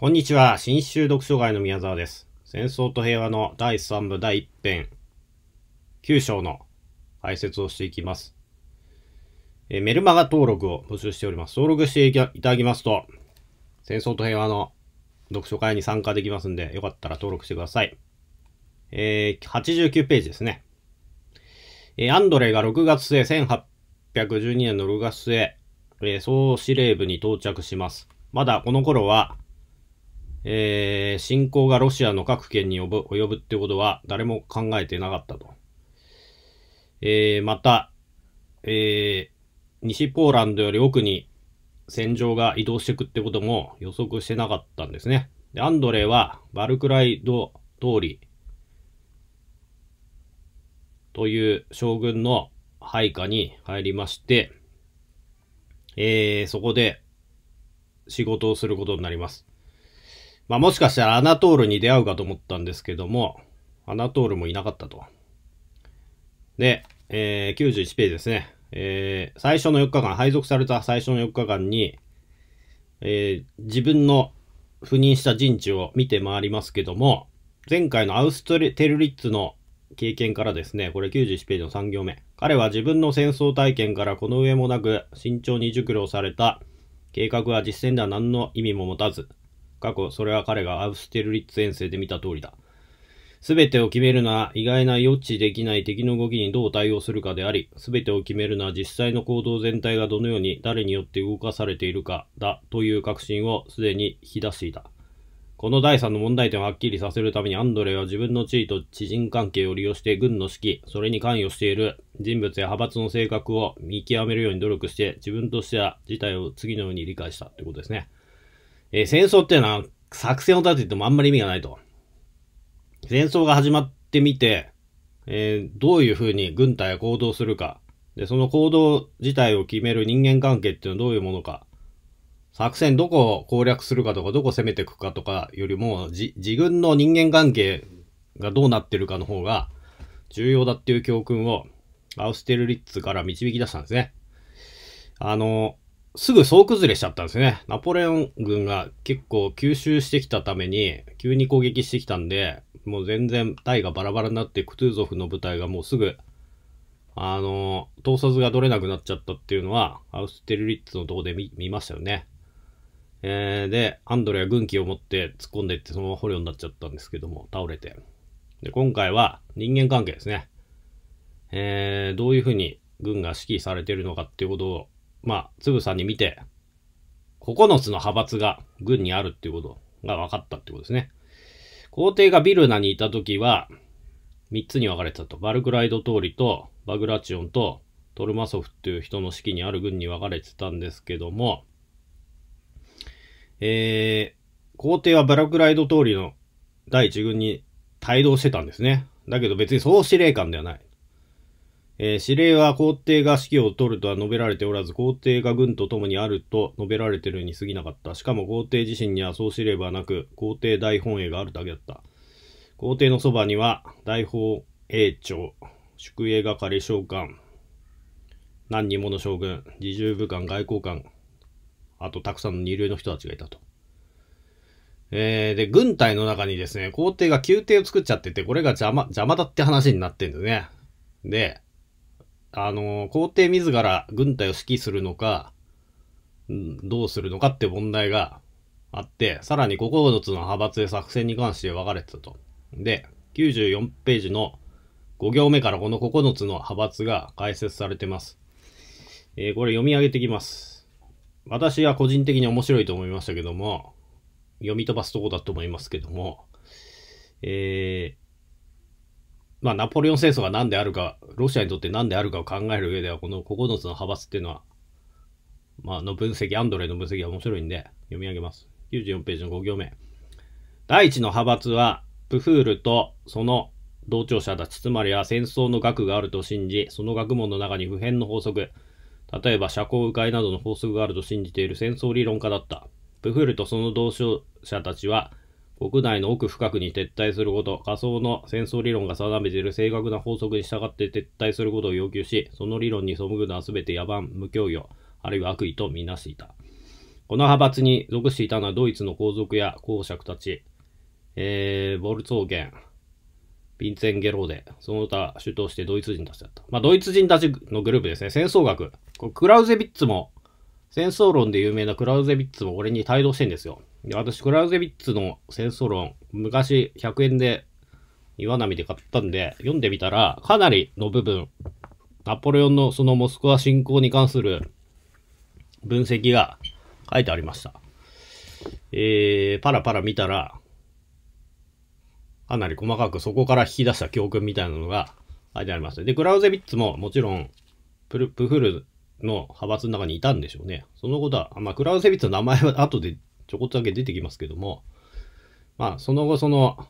こんにちは。新州読書会の宮沢です。戦争と平和の第3部第1編、9章の解説をしていきます。えメルマガ登録を募集しております。登録していただきますと、戦争と平和の読書会に参加できますんで、よかったら登録してください。えー、89ページですね。えー、アンドレが6月末、1812年の6月末、えー、総司令部に到着します。まだこの頃は、えー、侵攻がロシアの各県に及ぶ及ぶってことは誰も考えてなかったと。えー、また、えー、西ポーランドより奥に戦場が移動していくってことも予測してなかったんですね。でアンドレはバルクライド通りという将軍の配下に入りまして、えー、そこで仕事をすることになります。まあ、もしかしたらアナトールに出会うかと思ったんですけども、アナトールもいなかったと。で、えー、91ページですね。えー、最初の4日間、配属された最初の4日間に、えー、自分の赴任した陣地を見て回りますけども、前回のアウストテルリッツの経験からですね、これ91ページの3行目。彼は自分の戦争体験からこの上もなく、慎重に熟慮された計画は実践では何の意味も持たず、過去、それは彼がアウステルリッツ遠征で見た通りだ。すべてを決めるのは意外な予知できない敵の動きにどう対応するかであり、すべてを決めるのは実際の行動全体がどのように誰によって動かされているかだという確信をすでに引き出していた。この第3の問題点をはっきりさせるためにアンドレは自分の地位と知人関係を利用して軍の指揮、それに関与している人物や派閥の性格を見極めるように努力して自分としては事態を次のように理解したということですね。えー、戦争っていうのは作戦を立ててもあんまり意味がないと。戦争が始まってみて、えー、どういうふうに軍隊は行動するか。で、その行動自体を決める人間関係っていうのはどういうものか。作戦どこを攻略するかとか、どこ攻めていくかとかよりも、自分の人間関係がどうなってるかの方が重要だっていう教訓をアウステルリッツから導き出したんですね。あの、すぐ総崩れしちゃったんですね。ナポレオン軍が結構吸収してきたために、急に攻撃してきたんで、もう全然タイがバラバラになって、クトゥーゾフの部隊がもうすぐ、あの、盗撮が取れなくなっちゃったっていうのは、アウステルリッツのとこで見ましたよね。えー、で、アンドレは軍旗を持って突っ込んでいって、そのまま捕虜になっちゃったんですけども、倒れて。で、今回は人間関係ですね。えー、どういうふうに軍が指揮されてるのかっていうことをまあ、つぶさに見て、9つの派閥が軍にあるっていうことが分かったってことですね。皇帝がビルナにいた時は、3つに分かれてたと。バルクライド通りと、バグラチオンと、トルマソフっていう人の指揮にある軍に分かれてたんですけども、えー、皇帝はバルクライド通りの第1軍に帯同してたんですね。だけど別に総司令官ではない。えー、指令は皇帝が指揮を取るとは述べられておらず、皇帝が軍と共にあると述べられてるに過ぎなかった。しかも皇帝自身にはそう指れはなく、皇帝大本営があるだけだった。皇帝のそばには、大本営長、宿営係将官、何人もの将軍、自重部官、外交官、あとたくさんの二流の人たちがいたと。えー、で、軍隊の中にですね、皇帝が宮廷を作っちゃってて、これが邪魔、邪魔だって話になってんだよね。で、あの、皇帝自ら軍隊を指揮するのか、どうするのかって問題があって、さらに9つの派閥で作戦に関して分かれてたと。で、94ページの5行目からこの9つの派閥が解説されてます。えー、これ読み上げてきます。私は個人的に面白いと思いましたけども、読み飛ばすとこだと思いますけども、えまあ、ナポレオン戦争が何であるか、ロシアにとって何であるかを考える上では、この9つの派閥っていうのは、まあ、の分析、アンドレの分析が面白いんで、読み上げます。94ページの5行目。第1の派閥は、プフールとその同調者たち、つまりは戦争の学があると信じ、その学問の中に普遍の法則、例えば社交迂回などの法則があると信じている戦争理論家だった。プフールとその同調者たちは、国内の奥深くに撤退すること、仮想の戦争理論が定めている正確な法則に従って撤退することを要求し、その理論に背くのは全て野蛮、無教養、あるいは悪意とみなしていた。この派閥に属していたのはドイツの皇族や公爵たち、えー、ボルツォーゲン、ヴィンツェン・ゲローデ、その他主としてドイツ人たちだった。まあ、ドイツ人たちのグループですね。戦争学。クラウゼビッツも、戦争論で有名なクラウゼビッツもこれに帯同してんですよ。私、クラウゼビッツの戦争論、昔100円で岩波で買ったんで、読んでみたら、かなりの部分、ナポレオンのそのモスクワ侵攻に関する分析が書いてありました。えー、パラパラ見たら、かなり細かくそこから引き出した教訓みたいなのが書いてありました。で、クラウゼビッツももちろん、プルプフルの派閥の中にいたんでしょうね。そのことは、まあ、クラウゼビッツの名前は後でちょこっとだけ出てきますけども、まあ、その後、その、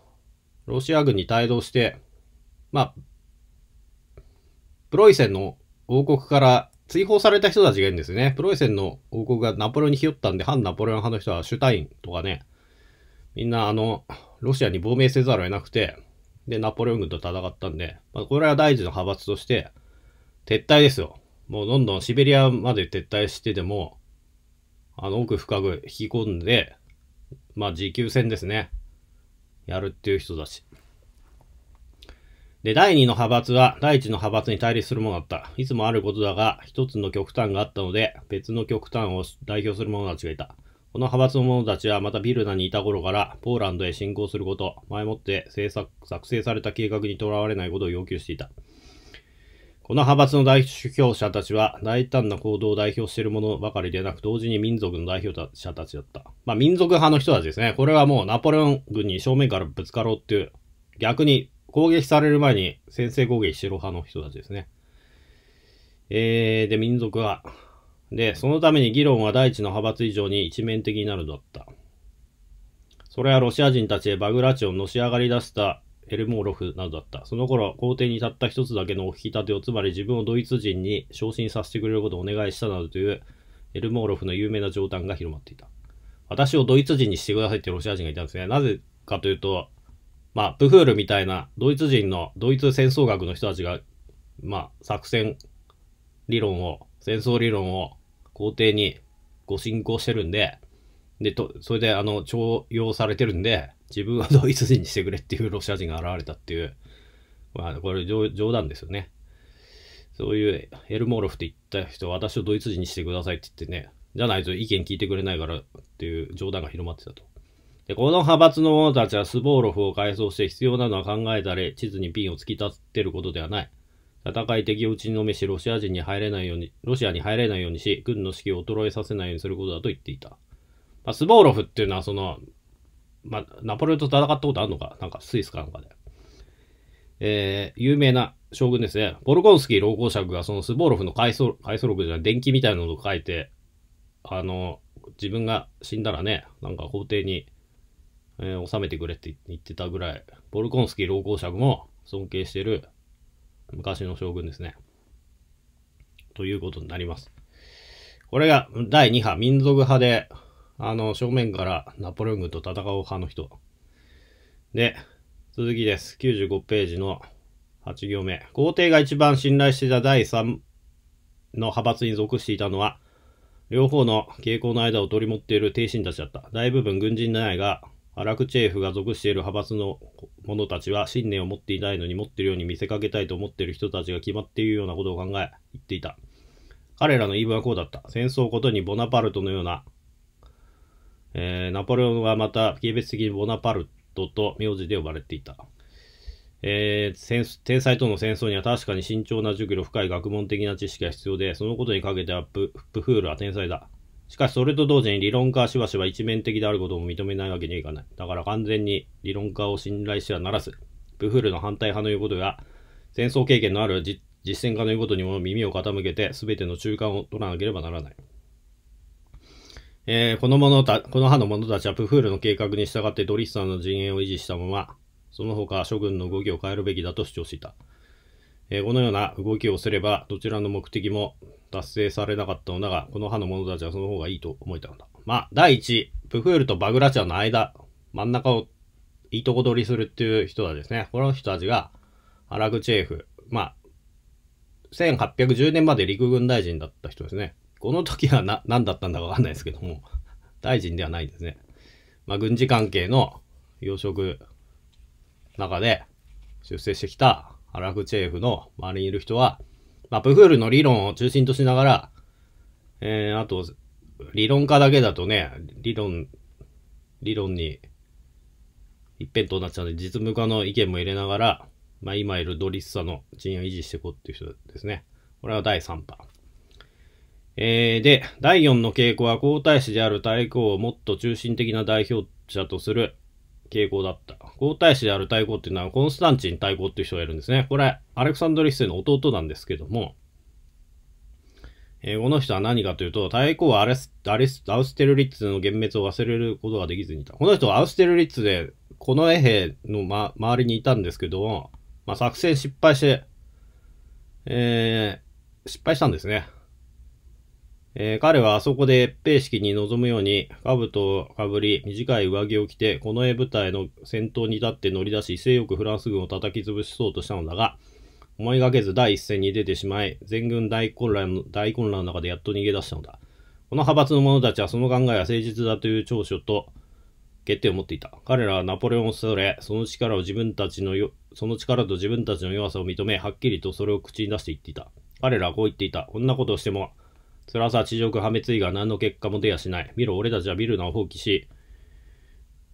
ロシア軍に帯同して、まあ、プロイセンの王国から追放された人たちがいるんですね。プロイセンの王国がナポレオンにひよったんで、反ナポレオン派の人はシュタインとかね、みんなあの、ロシアに亡命せざるを得なくて、で、ナポレオン軍と戦ったんで、まあ、これは大事の派閥として、撤退ですよ。もうどんどんシベリアまで撤退してでも、あの奥深く引き込んで、まあ持久戦ですね。やるっていう人だし。で、第2の派閥は、第一の派閥に対立するものだった。いつもあることだが、一つの極端があったので、別の極端を代表する者たちがいた。この派閥の者たちは、またビルナにいた頃から、ポーランドへ侵攻すること、前もって制作作成された計画にとらわれないことを要求していた。この派閥の代表者たちは大胆な行動を代表しているものばかりでなく、同時に民族の代表者たちだった。まあ、民族派の人たちですね。これはもうナポレオン軍に正面からぶつかろうっていう、逆に攻撃される前に先制攻撃しろ派の人たちですね。えー、で、民族派。で、そのために議論は第一の派閥以上に一面的になるだった。それはロシア人たちへバグラチをのし上がり出したエルモーロフなどだった。その頃、皇帝にたった一つだけのお引き立てを、つまり自分をドイツ人に昇進させてくれることをお願いしたなどという、エルモーロフの有名な冗談が広まっていた。私をドイツ人にしてくださいってロシア人がいたんですね。なぜかというと、まあ、プフールみたいなドイツ人の、ドイツ戦争学の人たちが、まあ、作戦理論を、戦争理論を皇帝にご進行してるんで、で、と、それで、あの、徴用されてるんで、自分はドイツ人にしてくれっていうロシア人が現れたっていう、まあ、これ冗談ですよね。そういうエルモーロフって言った人、私をドイツ人にしてくださいって言ってね、じゃないと意見聞いてくれないからっていう冗談が広まってたと。で、この派閥の者たちはスボーロフを改装して必要なのは考えたり、地図にピンを突き立てることではない。戦い敵を打ちのめし、ロシア人に入れないように、ロシアに入れないようにし、軍の士気を衰えさせないようにすることだと言っていた。まあ、スボーロフっていうのはその、まあ、ナポレオンと戦ったことあるのかなんかスイスかなんかで。えー、有名な将軍ですね。ボルコンスキー老公爵がそのスボーロフの回想回想録じゃ電気みたいなのを書いて、あの、自分が死んだらね、なんか皇帝に、えー、めてくれって言ってたぐらい、ボルコンスキー老公爵も尊敬してる昔の将軍ですね。ということになります。これが第2波民族派であの、正面からナポレオン軍と戦う派の人。で、続きです。95ページの8行目。皇帝が一番信頼していた第3の派閥に属していたのは、両方の傾向の間を取り持っている帝臣たちだった。大部分軍人でないが、アラクチェーフが属している派閥の者たちは信念を持っていないのに持っているように見せかけたいと思っている人たちが決まっているようなことを考え、言っていた。彼らの言い分はこうだった。戦争ことにボナパルトのようなえー、ナポレオンはまた、軽蔑的にボナパルトと名字で呼ばれていた。えー、天才との戦争には確かに慎重な熟慮、深い学問的な知識が必要で、そのことにかけてはプフールは天才だ。しかし、それと同時に理論家はしばしば一面的であることも認めないわけにはいかない。だから完全に理論家を信頼してはならず、プフールの反対派の言うことや、戦争経験のある実践家の言うことにも耳を傾けて、すべての中間を取らなければならない。えー、この者た、この派の者たちはプフールの計画に従ってドリスサンの陣営を維持したまま、その他諸軍の動きを変えるべきだと主張していた。えー、このような動きをすれば、どちらの目的も達成されなかったのだが、この派の者たちはその方がいいと思えたのだ。まあ、第一、プフールとバグラチャの間、真ん中をいいとこ取りするっていう人はですね、この人たちが、アラグチェーフ、まあ、1810年まで陸軍大臣だった人ですね。この時はな、何だったんだかわかんないですけども、大臣ではないですね。まあ、軍事関係の要職中で出世してきたアラフチェーフの周りにいる人は、まあ、プフールの理論を中心としながら、えー、あと、理論家だけだとね、理論、理論に一辺倒になっちゃうんで、実務家の意見も入れながら、まあ、今いるドリッサの陣を維持していこうっていう人ですね。これは第3波。えー、で、第4の傾向は皇太子である太后をもっと中心的な代表者とする傾向だった。皇太子である太后っていうのはコンスタンチン太后っていう人がいるんですね。これ、アレクサンドリス世の弟なんですけども、えー、この人は何かというと、太鼓はアレス、アレス、アウステルリッツの幻滅を忘れることができずにいた。この人はアウステルリッツで、この衛兵の、ま、周りにいたんですけども、まあ、作戦失敗して、えー、失敗したんですね。えー、彼はあそこで越平式に臨むように、兜をかぶり、短い上着を着て、この絵部隊の先頭に立って乗り出し、勢よくフランス軍を叩き潰しそうとしたのだが、思いがけず第一線に出てしまい、全軍大混乱の大混乱の中でやっと逃げ出したのだ。この派閥の者たちはその考えは誠実だという長所と決定を持っていた。彼らはナポレオンを恐れ、その力を自分たちのよ、その力と自分たちの弱さを認め、はっきりとそれを口に出して言っていた。彼らはこう言っていた。こんなことをしても、はさ、地上空破滅以外何の結果も出やしない。見ろ、俺たちはビルナを放棄し、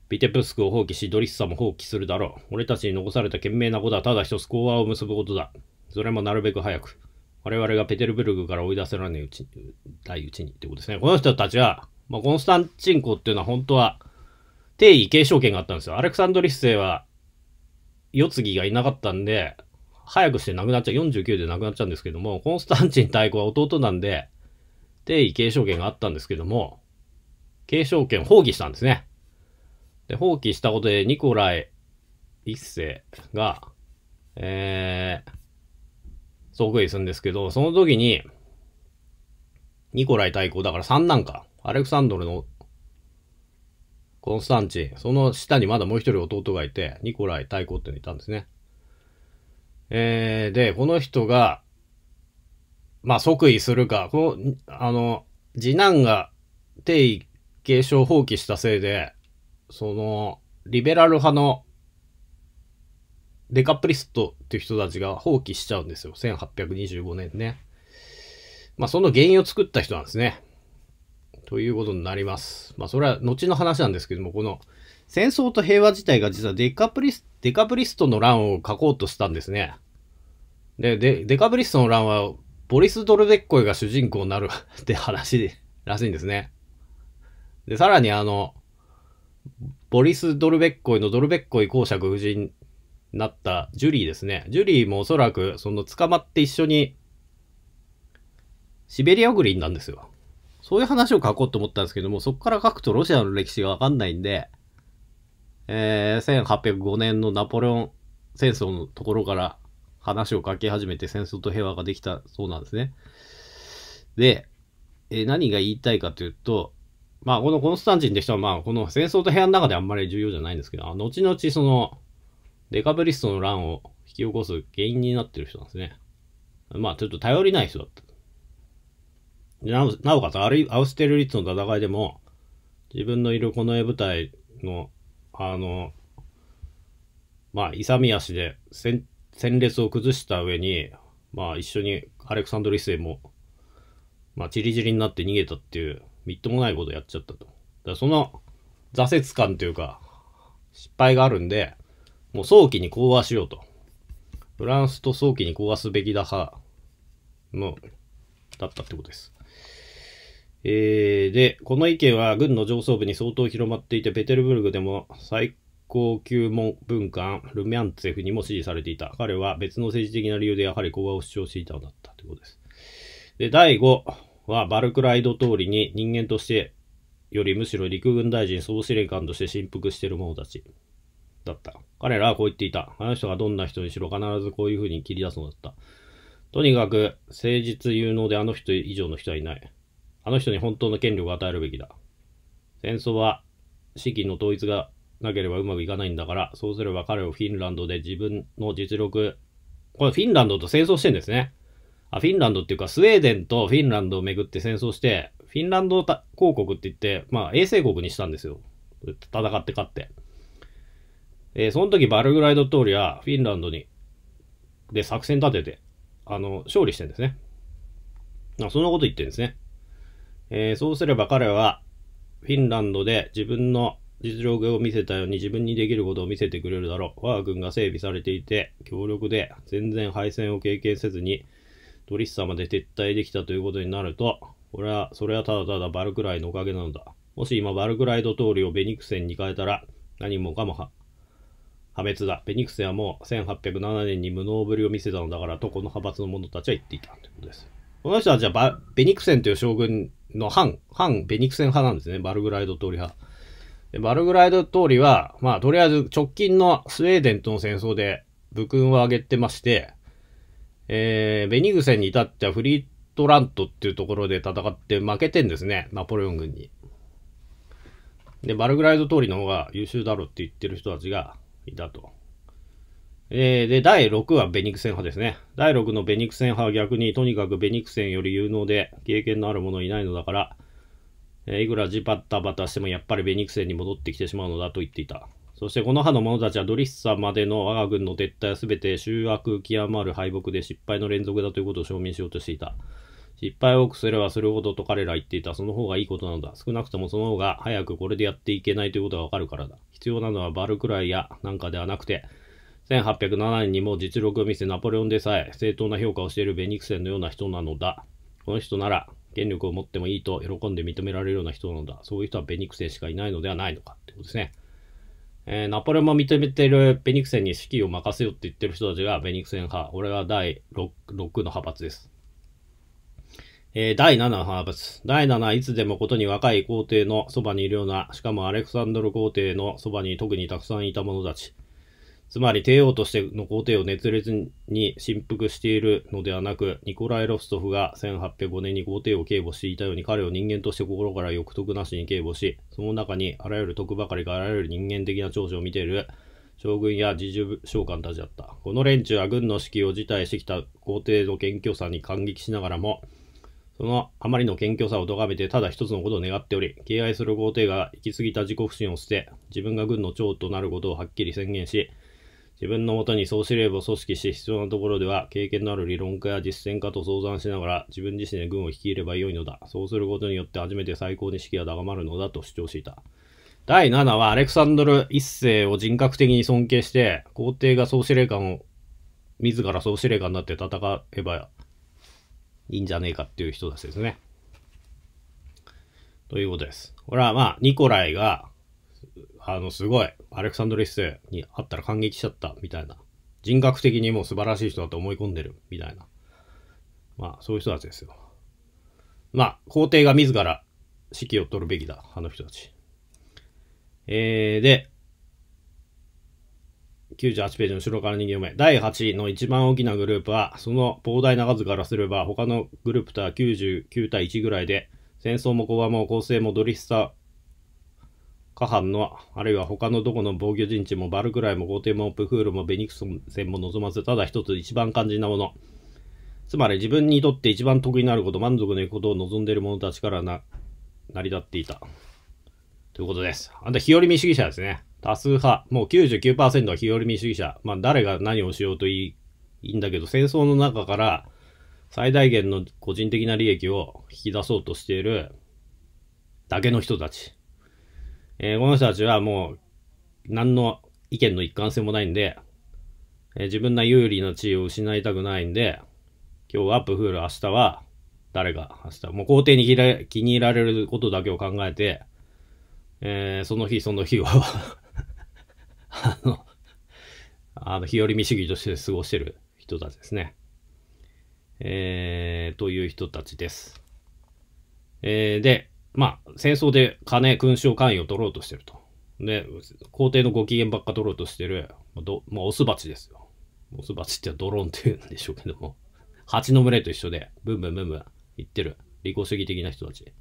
ビテプスクを放棄し、ドリッサも放棄するだろう。俺たちに残された懸命なことはただ一つ講和を結ぶことだ。それもなるべく早く。我々がペテルブルグから追い出せられないうちに、いうちにってことですね。この人たちは、まあ、コンスタンチンコっていうのは本当は定位継承権があったんですよ。アレクサンドリス星は、世継ぎがいなかったんで、早くして亡くなっちゃう、49で亡くなっちゃうんですけども、コンスタンチン太鼓は弟なんで、定位継承権があったんですけども、継承権を放棄したんですね。で、放棄したことでニコライ一世が、えー、即位するんですけど、その時に、ニコライ大公、だから三男か、アレクサンドルのコンスタンチン、その下にまだもう一人弟がいて、ニコライ大公っていたんですね。えー、で、この人が、まあ、即位するか、この、あの、次男が定位継承放棄したせいで、その、リベラル派のデカプリストっていう人たちが放棄しちゃうんですよ。1825年ね。まあ、その原因を作った人なんですね。ということになります。まあ、それは後の話なんですけども、この戦争と平和自体が実はデカプリス、デカプリストの乱を書こうとしたんですね。で、デカプリストの乱はボリス・ドルベッコイが主人公になるって話らしいんですね。で、さらにあの、ボリス・ドルベッコイのドルベッコイ公爵夫人になったジュリーですね。ジュリーもおそらく、その捕まって一緒に、シベリア送りなんですよ。そういう話を書こうと思ったんですけども、そこから書くとロシアの歴史がわかんないんで、えー、1805年のナポレオン戦争のところから話をかけ始めて戦争と平和ができたそうなんですね。で、え何が言いたいかというと、まあ、このコンスタンチンって人は、まあ、この戦争と平和の中であんまり重要じゃないんですけど、後々その、デカブリストの乱を引き起こす原因になってる人なんですね。まあ、ちょっと頼りない人だった。なおなおかつアル、アウステルリッツの戦いでも、自分のいるこの絵部隊の、あの、まあ、勇み足で、戦戦列を崩した上に、まあ一緒にアレクサンドリスエも、まあ散り散りになって逃げたっていう、みっともないことやっちゃったと。だからその挫折感というか、失敗があるんで、もう早期に講和しようと。フランスと早期に講和すべきだ派の、だったってことです。えー、で、この意見は軍の上層部に相当広まっていて、ペテルブルクでも最高級門文官、ルミャンツェフにも支持されていた。彼は別の政治的な理由でやはり講和を主張していたのだったということです。で、第5はバルクライド通りに人間としてよりむしろ陸軍大臣総司令官として振幅している者たちだった。彼らはこう言っていた。あの人がどんな人にしろ必ずこういうふうに切り出すのだった。とにかく誠実有能であの人以上の人はいない。あの人に本当の権力を与えるべきだ。戦争は資金の統一がなければうまくいかないんだから、そうすれば彼をフィンランドで自分の実力、これフィンランドと戦争してんですね。あ、フィンランドっていうか、スウェーデンとフィンランドをめぐって戦争して、フィンランド公国って言って、まあ、衛星国にしたんですよ。戦って勝って。えー、その時、バルグライド通りは、フィンランドに、で作戦立てて、あの、勝利してんですね。あそんなこと言ってるんですね。えー、そうすれば彼は、フィンランドで自分の実力を見せたように自分にできることを見せてくれるだろう。我が軍が整備されていて、強力で、全然敗戦を経験せずに、ドリッサまで撤退できたということになると、は、それはただただバルクライのおかげなのだ。もし今バルクライド通りをベニクセンに変えたら、何もかも破滅だ。ベニクセンはもう1807年に無能ぶりを見せたのだから、とこの派閥の者たちは言っていたということです。この人はじゃあベニクセンという将軍の反、反ベニクセン派なんですね。バルクライド通り派。でバルグライド通りは、まあ、とりあえず直近のスウェーデンとの戦争で武勲を挙げてまして、えー、ベニグセンに至ってはフリートラントっていうところで戦って負けてんですね、ナポレオン軍に。で、バルグライド通りの方が優秀だろって言ってる人たちがいたと。えー、で、第6はベニクセン派ですね。第6のベニクセン派は逆に、とにかくベニクセンより有能で経験のある者いないのだから、えいくらジパッタバタしてもやっぱりベニクセンに戻ってきてしまうのだと言っていた。そしてこの派の者たちはドリッサまでの我が軍の撤退は全て醜悪極まる敗北で失敗の連続だということを証明しようとしていた。失敗を多くすればするほどと彼ら言っていた。その方がいいことなのだ。少なくともその方が早くこれでやっていけないということがわかるからだ。必要なのはバルクライやなんかではなくて、1807年にも実力を見せナポレオンでさえ正当な評価をしているベニクセンのような人なのだ。この人なら権力を持ってもいいと喜んで認められるような人なんだ。そういう人はベニクセンしかいないのではないのかってことですね。えー、ナポレオンも認めているベニクセンに指揮を任せよって言ってる人たちがベニクセン派。俺は第 6, 6の派閥です。えー、第7の派閥。第7はいつでもことに若い皇帝のそばにいるような、しかもアレクサンドル皇帝のそばに特にたくさんいた者たち。つまり帝王としての皇帝を熱烈に振幅しているのではなく、ニコライ・ロストフが1805年に皇帝を警護していたように彼を人間として心から欲得なしに警護し、その中にあらゆる徳ばかりがあらゆる人間的な長所を見ている将軍や自重将官たちだった。この連中は軍の指揮を辞退してきた皇帝の謙虚さに感激しながらも、そのあまりの謙虚さを咎めてただ一つのことを願っており、敬愛する皇帝が行き過ぎた自己不信を捨て、自分が軍の長となることをはっきり宣言し、自分のもとに総司令部を組織し必要なところでは、経験のある理論家や実践家と相談しながら、自分自身で軍を率いればよいのだ。そうすることによって初めて最高に士気が高まるのだと主張していた。第7は、アレクサンドル一世を人格的に尊敬して、皇帝が総司令官を、自ら総司令官になって戦えばいいんじゃねえかっていう人たちですね。ということです。これはまあ、ニコライがあの、すごい、アレクサンドリッ世に会ったら感激しちゃった、みたいな。人格的にもう素晴らしい人だと思い込んでる、みたいな。まあ、そういう人たちですよ。まあ、皇帝が自ら指揮を取るべきだ、あの人たち。えー、で、98ページの後ろから2行目。第8の一番大きなグループは、その膨大な数からすれば、他のグループとは99対1ぐらいで、戦争も講場も構成もドリスタ下半の、あるいは他のどこの防御陣地もバルクライもゴーテもプフールもベニクソン戦も望まず、ただ一つ一番肝心なもの。つまり自分にとって一番得意になること、満足のいくことを望んでいる者たちからな、成り立っていた。ということです。あんた日和見主義者ですね。多数派。もう99%は日和見主義者。まあ、誰が何をしようといいいいんだけど、戦争の中から最大限の個人的な利益を引き出そうとしているだけの人たち。えー、この人たちはもう、何の意見の一貫性もないんで、えー、自分の有利な地位を失いたくないんで、今日はアップフール、明日は誰が、明日、もう皇帝に気に入られることだけを考えて、えー、その日その日は あの、あの、日和見主義として過ごしてる人たちですね。えー、という人たちです。えー、で、まあ、戦争で金、勲章、官位を取ろうとしてると。で、皇帝のご機嫌ばっか取ろうとしてる、どまあ、オスバチですよ。オスバチってドローンって言うんでしょうけども、蜂の群れと一緒で、ブンブンブンブン言ってる。利己主義的な人たち。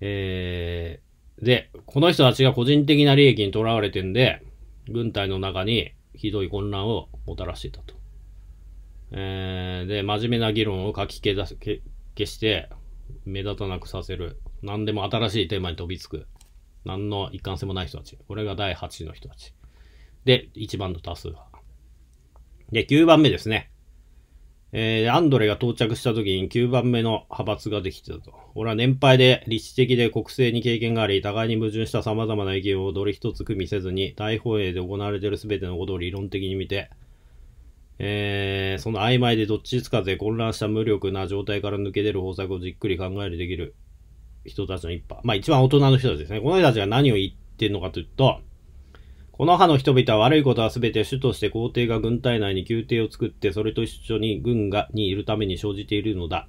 えー、で、この人たちが個人的な利益にとらわれてんで、軍隊の中にひどい混乱をもたらしてたと。えー、で、真面目な議論をかき消して、目立たなくさせる。何でも新しいテーマに飛びつく。何の一貫性もない人たち。これが第8の人たち。で、1番の多数派。で、9番目ですね。えー、アンドレが到着した時に9番目の派閥ができてたと。俺は年配で、理知的で国政に経験があり、互いに矛盾した様々な意見をどれ一つ組みせずに、大本営で行われている全てのことを理論的に見て、えー、その曖昧でどっちつかず混乱した無力な状態から抜け出る方策をじっくり考えるできる人たちの一派。まあ一番大人の人たちですね。この人たちが何を言ってんのかというと、この派の人々は悪いことは全て主として皇帝が軍隊内に宮廷を作って、それと一緒に軍がにいるために生じているのだ。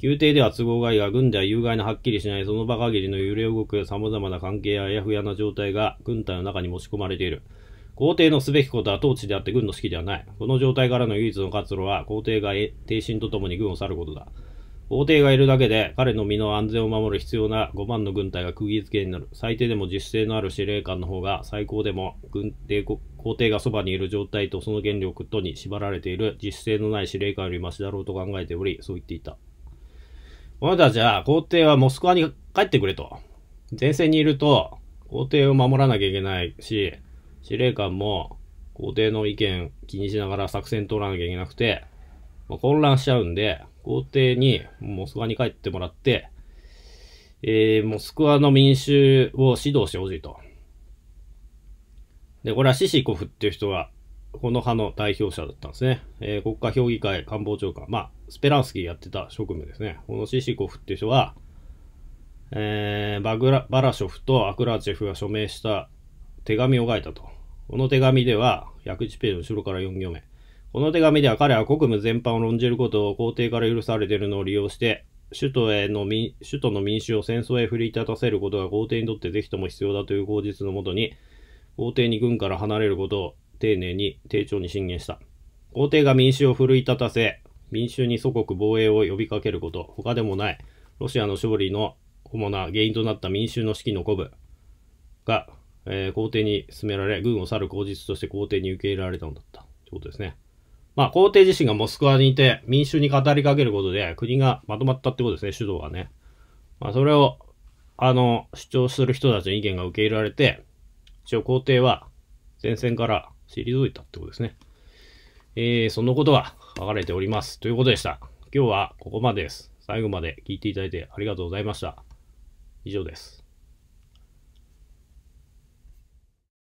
宮廷では都合がいいが、軍では有害なはっきりしない、その場限りの揺れ動く様々な関係やあやふやな状態が軍隊の中に持ち込まれている。皇帝のすべきことは統治であって軍の指揮ではない。この状態からの唯一の活路は皇帝が帝心とともに軍を去ることだ。皇帝がいるだけで彼の身の安全を守る必要な5万の軍隊が釘付けになる。最低でも自主性のある司令官の方が最高でも軍帝皇帝がそばにいる状態とその権力とに縛られている自主性のない司令官よりマシだろうと考えており、そう言っていた。お前たちは皇帝はモスクワに帰ってくれと。前線にいると皇帝を守らなきゃいけないし、司令官も皇帝の意見気にしながら作戦取らなきゃいけなくて、まあ、混乱しちゃうんで、皇帝にモスクワに帰ってもらって、えー、モスクワの民衆を指導してほしいと。で、これはシシコフっていう人が、この派の代表者だったんですね。えー、国家評議会官房長官。まあ、スペランスキーやってた職務ですね。このシシコフっていう人は、えー、バグラ、バラショフとアクラチェフが署名した手紙を書いたと。この手紙では、約1ページの後ろから4行目。この手紙では彼は国務全般を論じることを皇帝から許されているのを利用して、首都への民首都の民衆を戦争へ振り立たせることが皇帝にとってぜひとも必要だという口実のもとに、皇帝に軍から離れることを丁寧に丁重に進言した。皇帝が民衆を奮い立たせ、民衆に祖国防衛を呼びかけること、他でもない、ロシアの勝利の主な原因となった民衆の士気の鼓舞がえー、皇帝に進められ、軍を去る口実として皇帝に受け入れられたのだった。ということですね。まあ、皇帝自身がモスクワにいて民衆に語りかけることで国がまとまったってことですね、主導がね。まあ、それを、あの、主張する人たちの意見が受け入れられて、一応皇帝は前線から退いたってことですね。えー、そのことが書かれております。ということでした。今日はここまでです。最後まで聞いていただいてありがとうございました。以上です。